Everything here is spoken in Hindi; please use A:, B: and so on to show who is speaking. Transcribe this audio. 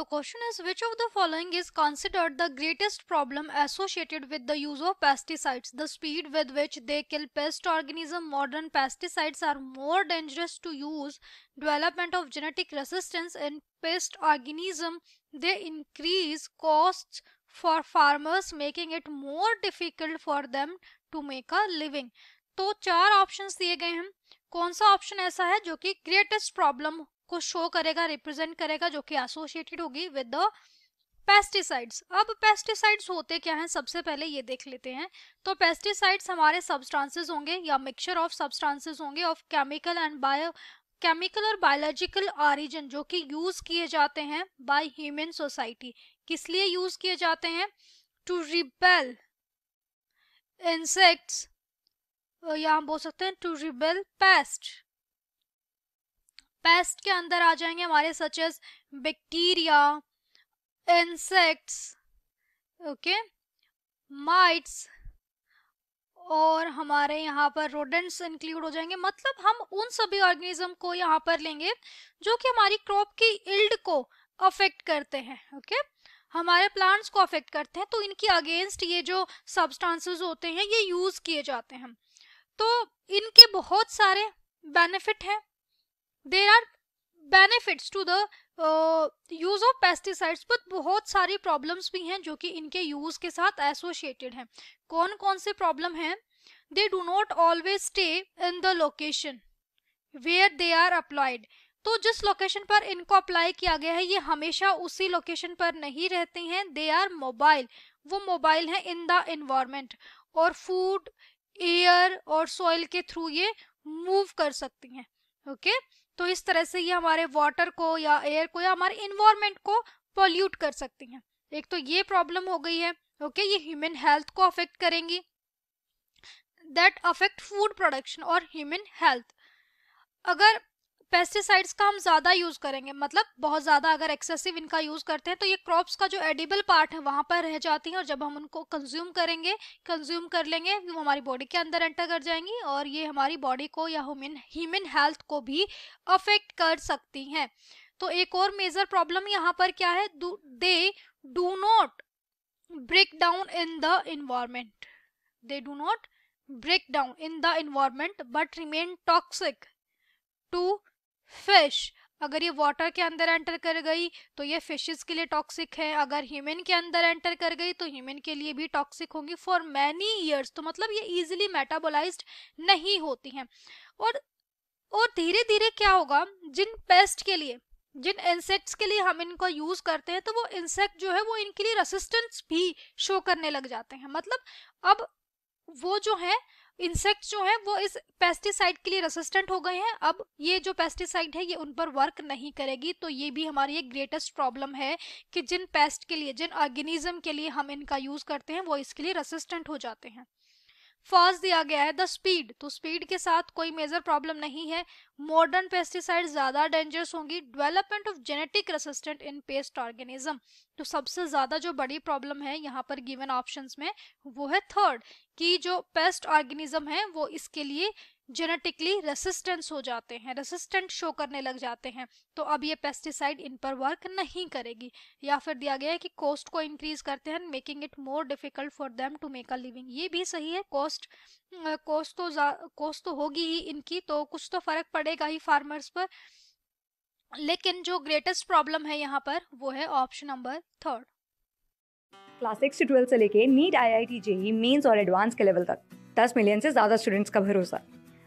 A: The question is which of the following is considered the greatest problem associated with the use of pesticides? The speed with which they kill pest organism, modern pesticides are more dangerous to use, development of genetic resistance in pest organism, they increase costs for farmers making it more difficult for them to make a living. तो चार ऑप्शंस दिए गए हैं कौन सा ऑप्शन ऐसा है जो कि ग्रेटेस्ट प्रॉब्लम को शो करेगा रिप्रेजेंट करेगा जो कि एसोसिएटेड होगी विद द पेस्टिसाइड्स अब पेस्टिसाइड्स होते क्या हैं सबसे पहले ये देख लेते हैं तो पेस्टिसाइड्स हमारे सब्सटेंसेस होंगे या मिक्सचर ऑफ सब्सटेंसेस होंगे of chemical and biochemical और बायोलॉजिकल ऑरिजन जो कि यूज किए जाते हैं बाय ह्यूमन सोसाइटी किस लिए यूज किए जाते हैं टू रिबेल इंसेक्ट्स या हम बोल सकते हैं टू रिबेल पेस्ट पेस्ट के अंदर आ जाएंगे हमारे such as bacteria insects okay mites और हमारे यहाँ पर रोडेंट्स इंक्लूड हो जाएंगे मतलब हम उन सभी ऑर्गेनिज्म को यहाँ पर लेंगे जो कि हमारी क्रॉप की इल्ड को अफेक्ट करते हैं ओके okay? हमारे प्लांट्स को अफेक्ट करते हैं तो इनकी अगेंस्ट ये जो सब्सटेंसेस होते हैं ये यूज किए जाते हैं तो इनके बहुत सारे बेनिफिट हैं there are benefits to the use of pesticides पर बहुत सारी प्रॉब्लम्स भी हैं जो कि इनके यूज़ के साथ एसोसिएटेड हैं कौन कौन से प्रॉब्लम हैं they do not always stay in the location where they are applied तो जिस लोकेशन पर इनको अप्लाई किया गया है ये हमेशा उसी लोकेशन पर नहीं रहते हैं दे आर मोबाइल वो मोबाइल है इन द इन्वायरमेंट और फूड एयर और सॉइल के थ्रू ये मूव कर सकती हैं ओके तो इस तरह से ये हमारे वाटर को या एयर को या हमारे इन्वायरमेंट को पॉल्यूट कर सकती हैं एक तो ये प्रॉब्लम हो गई है ओके ये ह्यूमन हेल्थ को अफेक्ट करेंगी दैट अफेक्ट फूड प्रोडक्शन और ह्यूमन हेल्थ अगर पेस्टिसाइड्स का हम ज़्यादा यूज़ करेंगे मतलब बहुत ज़्यादा अगर एक्सेसिव इनका यूज़ करते हैं तो ये क्रॉप्स का जो एडिबल पार्ट है वहां पर रह जाती है और जब हम उनको कंज्यूम करेंगे कंज्यूम कर लेंगे वो हमारी बॉडी के अंदर एंटर कर जाएंगी और ये हमारी बॉडी को या ह्यूमन ह्यूमन हेल्थ को भी अफेक्ट कर सकती हैं तो एक और मेजर प्रॉब्लम यहाँ पर क्या है they do not break down in the environment they do not break down in the environment but remain toxic to fish अगर ये वाटर के अंदर एंटर कर गई तो ये फिशेस के लिए टॉक्सिक है अगर ह्यूमन के अंदर एंटर कर गई तो ह्यूमन के लिए भी टॉक्सिक होंगी फॉर मैनी ईयर्स तो मतलब ये इजीली मेटाबोलाइज्ड नहीं होती हैं और और धीरे धीरे क्या होगा जिन पेस्ट के लिए जिन इंसेक्ट्स के लिए हम इनको यूज करते हैं तो वो इंसेक्ट जो है वो इनके लिए रेसिस्टेंस भी शो करने लग जाते हैं मतलब अब वो जो है इंसेक्ट जो है वो इस पेस्टिसाइड के लिए रेसिस्टेंट हो गए हैं अब ये जो पेस्टिसाइड है ये उन पर वर्क नहीं करेगी तो ये भी हमारी एक ग्रेटेस्ट प्रॉब्लम है कि जिन पेस्ट के लिए जिन ऑर्गेनिज्म के लिए हम इनका यूज करते हैं वो इसके लिए रेसिस्टेंट हो जाते हैं फर्स्ट दिया गया है द स्पीड तो स्पीड के साथ कोई मेजर प्रॉब्लम नहीं है मॉडर्न पेस्टिसाइड ज्यादा डेंजरस होंगी development of genetic resistant in pest organism तो सबसे ज्यादा जो बड़ी प्रॉब्लम है यहाँ पर गिवन ऑप्शंस में वो है थर्ड कि जो पेस्ट ऑर्गेनिज्म है वो इसके लिए जेनेटिकली रेसिस्टेंस हो जाते हैं रेसिस्टेंट शो करने लग जाते हैं तो अब ये पेस्टिसाइड इन पर वर्क नहीं करेगी या फिर दिया गया है कि कॉस्ट को इंक्रीज करते हैं making it more difficult for them to make a living ये भी सही है कॉस्ट कॉस्ट तो कॉस्ट तो होगी ही इनकी तो कुछ तो फर्क पड़ेगा ही फार्मर्स पर लेकिन जो ग्रेटेस्ट प्रॉब्लम है यहाँ पर वो है option number third class six से ट्वेल्थ से लेके NEET I I T JEE mains और एडवांस के लेवल तक दस मिलियन से ज्यादा स्टूडेंट्स का भरोसा